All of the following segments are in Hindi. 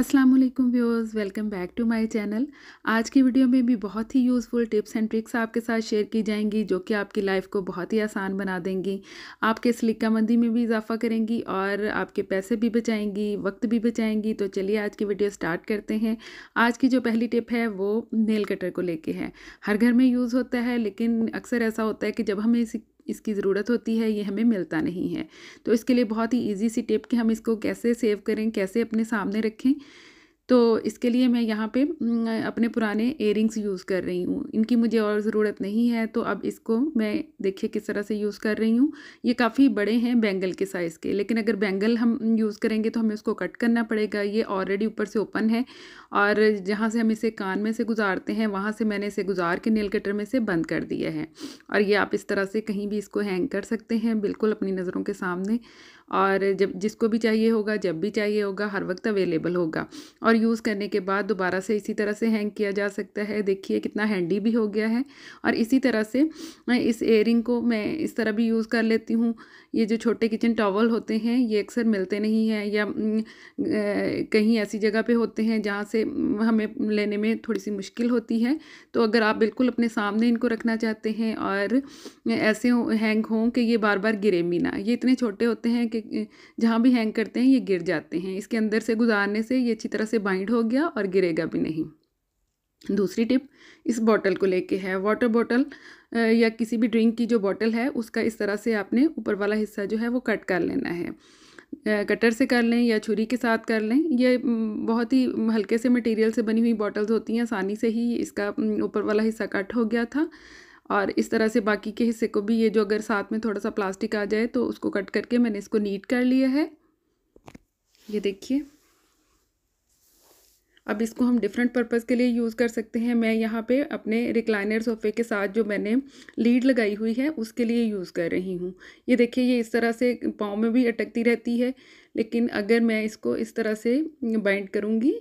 Aslam viewers welcome back to my channel आज की वीडियो में भी बहुत ही यूज़फुल टिप्स एंड ट्रिक्स आपके साथ शेयर की जाएंगी जो कि आपकी लाइफ को बहुत ही आसान बना देंगी आपके मंदी में भी इजाफा करेंगी और आपके पैसे भी बचाएंगी वक्त भी बचाएंगी तो चलिए आज की वीडियो स्टार्ट करते हैं आज की जो पहली टिप है वो नेल कटर को लेके है हर घर में यूज़ होता है लेकिन अक्सर ऐसा होता है कि जब हमें इसकी ज़रूरत होती है ये हमें मिलता नहीं है तो इसके लिए बहुत ही ईजी सी टिप कि हम इसको कैसे सेव करें कैसे अपने सामने रखें तो इसके लिए मैं यहाँ पे अपने पुराने एयरिंग्स यूज़ कर रही हूँ इनकी मुझे और ज़रूरत नहीं है तो अब इसको मैं देखिए किस तरह से यूज़ कर रही हूँ ये काफ़ी बड़े हैं बैंगल के साइज़ के लेकिन अगर बैंगल हम यूज़ करेंगे तो हमें उसको कट करना पड़ेगा ये ऑलरेडी ऊपर से ओपन है और जहाँ से हम इसे कान में से गुजारते हैं वहाँ से मैंने इसे गुजार के नील कटर में से बंद कर दिया है और ये आप इस तरह से कहीं भी इसको हैंग कर सकते हैं बिल्कुल अपनी नज़रों के सामने और जब जिसको भी चाहिए होगा जब भी चाहिए होगा हर वक्त अवेलेबल होगा और यूज़ करने के बाद दोबारा से इसी तरह से हैंग किया जा सकता है देखिए कितना हैंडी भी हो गया है और इसी तरह से इस एयरिंग को मैं इस तरह भी यूज़ कर लेती हूँ ये जो छोटे किचन टॉवल होते हैं ये अक्सर मिलते नहीं हैं या कहीं ऐसी जगह पर होते हैं जहाँ से हमें लेने में थोड़ी सी मुश्किल होती है तो अगर आप बिल्कुल अपने सामने इनको रखना चाहते हैं और ऐसे हैंग हों कि ये बार बार गिरे भी ना ये इतने छोटे होते हैं कि के जहाँ भी हैंग करते हैं ये गिर जाते हैं इसके अंदर से गुजारने से ये अच्छी तरह से बाइंड हो गया और गिरेगा भी नहीं दूसरी टिप इस बॉटल को लेके है वाटर बॉटल या किसी भी ड्रिंक की जो बॉटल है उसका इस तरह से आपने ऊपर वाला हिस्सा जो है वो कट कर लेना है कटर से कर लें या छुरी के साथ कर लें ये बहुत ही हल्के से मटेरियल से बनी हुई बॉटल्स होती हैं आसानी से ही इसका ऊपर वाला हिस्सा कट हो गया था और इस तरह से बाकी के हिस्से को भी ये जो अगर साथ में थोड़ा सा प्लास्टिक आ जाए तो उसको कट करके मैंने इसको नीट कर लिया है ये देखिए अब इसको हम डिफरेंट पर्पज़ के लिए यूज़ कर सकते हैं मैं यहाँ पे अपने रिक्लाइनर सोफ़े के साथ जो मैंने लीड लगाई हुई है उसके लिए यूज़ कर रही हूँ ये देखिए ये इस तरह से पाँव में भी अटकती रहती है लेकिन अगर मैं इसको इस तरह से बाइंड करूँगी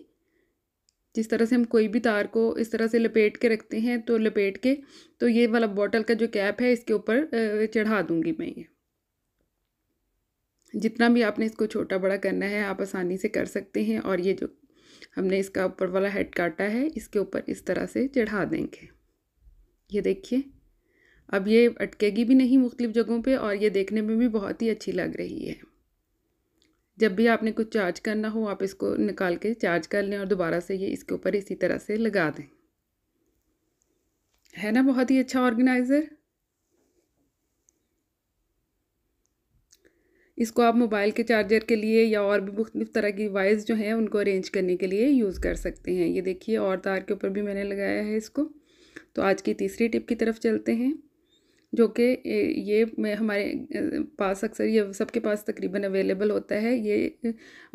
जिस तरह से हम कोई भी तार को इस तरह से लपेट के रखते हैं तो लपेट के तो ये वाला बॉटल का जो कैप है इसके ऊपर चढ़ा दूँगी मैं ये जितना भी आपने इसको छोटा बड़ा करना है आप आसानी से कर सकते हैं और ये जो हमने इसका ऊपर वाला हेड काटा है इसके ऊपर इस तरह से चढ़ा देंगे ये देखिए अब ये अटकेगी भी नहीं मुख्तलिफ़ जगहों पे और ये देखने में भी बहुत ही अच्छी लग रही है जब भी आपने कुछ चार्ज करना हो आप इसको निकाल के चार्ज कर लें और दोबारा से ये इसके ऊपर इसी तरह से लगा दें है ना बहुत ही अच्छा ऑर्गेनाइज़र इसको आप मोबाइल के चार्जर के लिए या और भी मुख्तलिफ तरह की वाइज जो हैं उनको अरेंज करने के लिए यूज़ कर सकते हैं ये देखिए और तार के ऊपर भी मैंने लगाया है इसको तो आज की तीसरी टिप की तरफ चलते हैं जो कि ये हमारे पास अक्सर ये सबके पास तकरीबन अवेलेबल होता है ये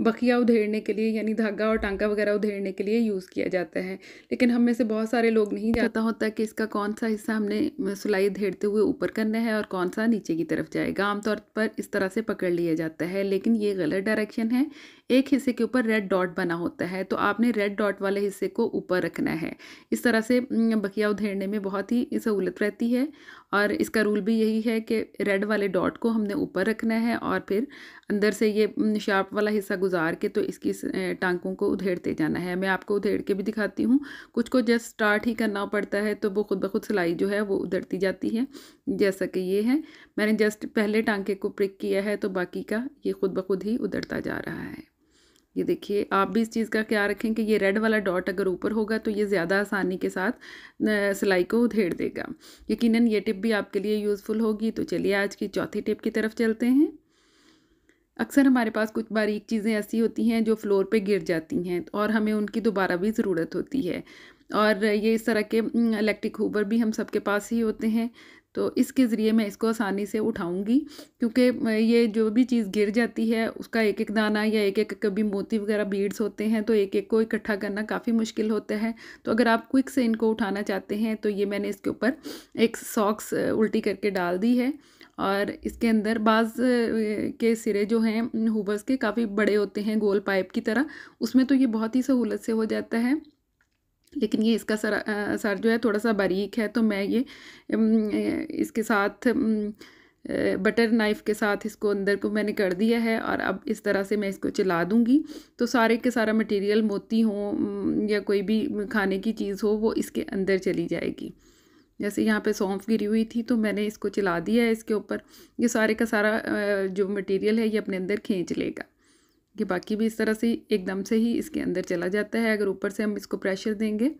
बखिया उधेड़ने के लिए यानी धागा और टांका वगैरह उधेड़ने के लिए यूज़ किया जाता है लेकिन हम में से बहुत सारे लोग नहीं जाता होता कि इसका कौन सा हिस्सा हमने सिलाई उधेड़ते हुए ऊपर करना है और कौन सा नीचे की तरफ जाएगा आमतौर पर इस तरह से पकड़ लिया जाता है लेकिन ये गलत डायरेक्शन है एक हिस्से के ऊपर रेड डॉट बना होता है तो आपने रेड डॉट वाले हिस्से को ऊपर रखना है इस तरह से बकिया उधेड़ने में बहुत ही सहूलत रहती है और इसका रूल भी यही है कि रेड वाले डॉट को हमने ऊपर रखना है और फिर अंदर से ये शार्प वाला हिस्सा गुजार के तो इसकी टांकों को उधेड़ते जाना है मैं आपको उधेड़ के भी दिखाती हूँ कुछ को जस्ट स्टार्ट ही करना पड़ता है तो वो खुद ब खुद सिलाई जो है वो उधड़ती जाती है जैसा कि ये है मैंने जस्ट पहले टांके को प्रिक किया है तो बाकी का ये खुद ब खुद ही उधड़ता जा रहा है ये देखिए आप भी इस चीज़ का ख्याल रखें कि ये रेड वाला डॉट अगर ऊपर होगा तो ये ज़्यादा आसानी के साथ सिलाई को उधेड़ देगा यकीनन ये टिप भी आपके लिए यूज़फुल होगी तो चलिए आज की चौथी टिप की तरफ चलते हैं अक्सर हमारे पास कुछ बारीक चीज़ें ऐसी होती हैं जो फ्लोर पे गिर जाती हैं और हमें उनकी दोबारा भी ज़रूरत होती है और ये इस तरह के इलेक्ट्रिक हुबर भी हम सबके पास ही होते हैं तो इसके ज़रिए मैं इसको आसानी से उठाऊंगी क्योंकि ये जो भी चीज़ गिर जाती है उसका एक एक दाना या एक एक कभी मोती वगैरह बीड्स होते हैं तो एक एक को इकट्ठा करना काफ़ी मुश्किल होता है तो अगर आप क्विक से इनको उठाना चाहते हैं तो ये मैंने इसके ऊपर एक सॉक्स उल्टी करके डाल दी है और इसके अंदर बाज़ के सिरे जो हैं हुबस के काफ़ी बड़े होते हैं गोल पाइप की तरह उसमें तो ये बहुत ही सहूलत से हो जाता है लेकिन ये इसका सर सर जो है थोड़ा सा बारीक है तो मैं ये इसके साथ बटर नाइफ़ के साथ इसको अंदर को मैंने कर दिया है और अब इस तरह से मैं इसको चला दूँगी तो सारे के सारा मटेरियल मोती हो या कोई भी खाने की चीज़ हो वो इसके अंदर चली जाएगी जैसे यहाँ पे सौंफ गिरी हुई थी तो मैंने इसको चला दिया है इसके ऊपर ये सारे का सारा जो मटेरियल है ये अपने अंदर खींच लेगा कि बाकी भी इस तरह से एकदम से ही इसके अंदर चला जाता है अगर ऊपर से हम इसको प्रेशर देंगे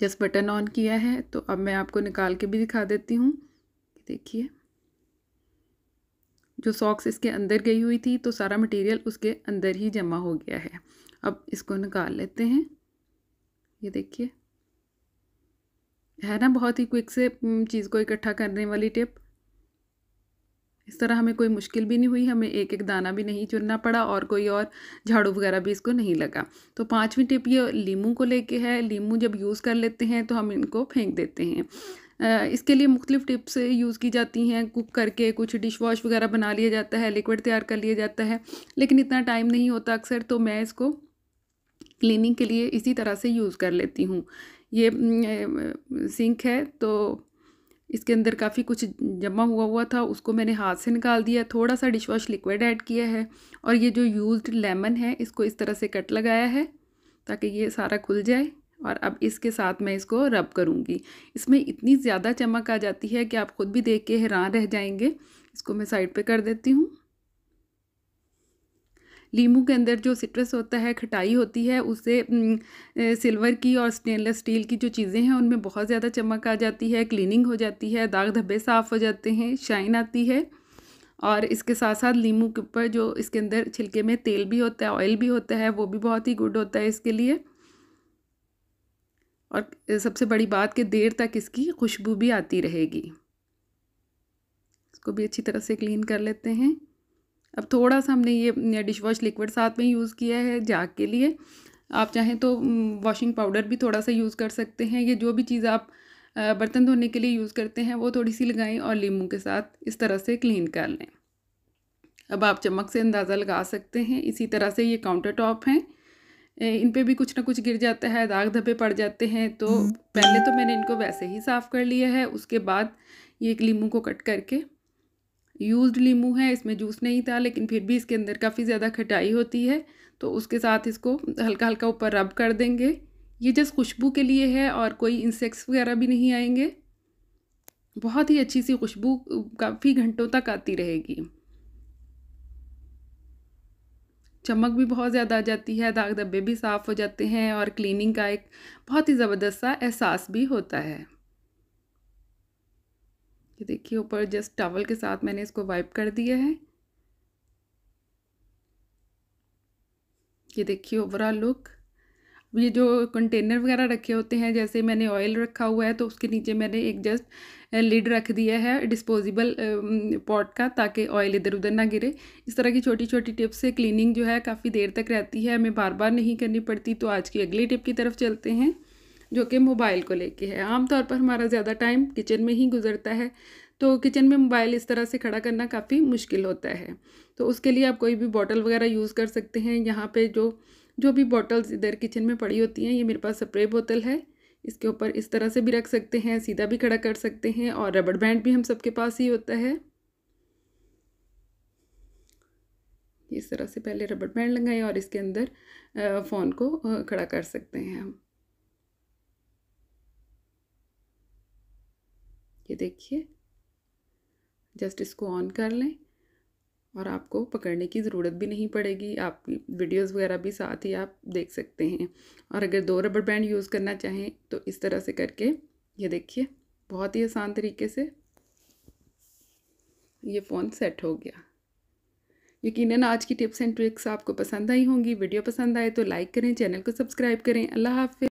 जस्ट बटन ऑन किया है तो अब मैं आपको निकाल के भी दिखा देती हूँ देखिए जो सॉक्स इसके अंदर गई हुई थी तो सारा मटेरियल उसके अंदर ही जमा हो गया है अब इसको निकाल लेते हैं ये देखिए है ना बहुत ही क्विक से हम्म, चीज़ को इकट्ठा करने वाली टिप इस तरह हमें कोई मुश्किल भी नहीं हुई हमें एक एक दाना भी नहीं चुनना पड़ा और कोई और झाड़ू वगैरह भी इसको नहीं लगा तो पाँचवीं टिप ये लीमू को लेके है लीमू जब यूज़ कर लेते हैं तो हम इनको फेंक देते हैं इसके लिए मुख्तलिफ़ टिप्स यूज़ की जाती हैं कुक करके कुछ डिश वॉश वगैरह बना लिया जाता है लिक्विड तैयार कर लिया जाता है लेकिन इतना टाइम नहीं होता अक्सर तो मैं इसको क्लीनिंग के लिए इसी तरह से यूज़ कर लेती हूँ ये सिंक है तो इसके अंदर काफ़ी कुछ जमा हुआ हुआ था उसको मैंने हाथ से निकाल दिया थोड़ा सा डिश वॉश लिक्विड ऐड किया है और ये जो यूज्ड लेमन है इसको इस तरह से कट लगाया है ताकि ये सारा खुल जाए और अब इसके साथ मैं इसको रब करूँगी इसमें इतनी ज़्यादा चमक आ जाती है कि आप ख़ुद भी देख के हैरान रह जाएंगे इसको मैं साइड पर कर देती हूँ लीमू के अंदर जो सिट्रस होता है खटाई होती है उससे सिल्वर की और स्टेनलेस स्टील की जो चीज़ें हैं उनमें बहुत ज़्यादा चमक आ जाती है क्लीनिंग हो जाती है दाग धब्बे साफ़ हो जाते हैं शाइन आती है और इसके साथ साथ लीमू के ऊपर जो इसके अंदर छिलके में तेल भी होता है ऑयल भी होता है वो भी बहुत ही गुड होता है इसके लिए और सबसे बड़ी बात कि देर तक इसकी खुशबू भी आती रहेगी इसको भी अच्छी तरह से क्लीन कर लेते हैं अब थोड़ा सा हमने ये डिश वॉश लिक्विड साथ में यूज़ किया है जाग के लिए आप चाहें तो वॉशिंग पाउडर भी थोड़ा सा यूज़ कर सकते हैं ये जो भी चीज़ आप बर्तन धोने के लिए यूज़ करते हैं वो थोड़ी सी लगाएं और लीमू के साथ इस तरह से क्लीन कर लें अब आप चमक से अंदाज़ा लगा सकते हैं इसी तरह से ये काउंटर टॉप हैं इन पर भी कुछ ना कुछ गिर जाता है दाग धब्बे पड़ जाते हैं तो हम्म। पहले तो मैंने इनको वैसे ही साफ़ कर लिया है उसके बाद ये एक लीमू को कट करके यूज्ड लीमू है इसमें जूस नहीं था लेकिन फिर भी इसके अंदर काफ़ी ज़्यादा खटाई होती है तो उसके साथ इसको हल्का हल्का ऊपर रब कर देंगे ये जस्ट खुशबू के लिए है और कोई इंसेक्ट्स वगैरह भी नहीं आएंगे बहुत ही अच्छी सी खुशबू काफ़ी घंटों तक आती रहेगी चमक भी बहुत ज़्यादा आ जाती है दाग धब्बे भी साफ़ हो जाते हैं और क्लीनिंग का एक बहुत ही ज़बरदस्त सा एहसास भी होता है ये देखिए ऊपर जस्ट टॉवल के साथ मैंने इसको वाइप कर दिया है ये देखिए ओवरऑल लुक ये जो कंटेनर वगैरह रखे होते हैं जैसे मैंने ऑयल रखा हुआ है तो उसके नीचे मैंने एक जस्ट लिड रख दिया है डिस्पोजेबल पॉट का ताकि ऑयल इधर उधर ना गिरे इस तरह की छोटी छोटी टिप्स से क्लीनिंग जो है काफ़ी देर तक रहती है हमें बार बार नहीं करनी पड़ती तो आज की अगली टिप की तरफ चलते हैं जो कि मोबाइल को लेके है आमतौर पर हमारा ज़्यादा टाइम किचन में ही गुजरता है तो किचन में मोबाइल इस तरह से खड़ा करना काफ़ी मुश्किल होता है तो उसके लिए आप कोई भी बॉटल वगैरह यूज़ कर सकते हैं यहाँ पे जो जो भी बॉटल्स इधर किचन में पड़ी होती हैं ये मेरे पास स्प्रे बोतल है इसके ऊपर इस तरह से भी रख सकते हैं सीधा भी खड़ा कर सकते हैं और रबड़ बैंड भी हम सबके पास ही होता है इस तरह से पहले रबड़ बैंड लगाएं और इसके अंदर फ़ोन को खड़ा कर सकते हैं हम ये देखिए जस्ट इसको ऑन कर लें और आपको पकड़ने की ज़रूरत भी नहीं पड़ेगी आप वीडियोस वगैरह भी साथ ही आप देख सकते हैं और अगर दो रबर बैंड यूज़ करना चाहें तो इस तरह से करके ये देखिए बहुत ही आसान तरीके से ये फ़ोन सेट हो गया यकीनन आज की टिप्स एंड ट्रिक्स आपको पसंद आई होंगी वीडियो पसंद आए तो लाइक करें चैनल को सब्सक्राइब करें अल्लाह हाफि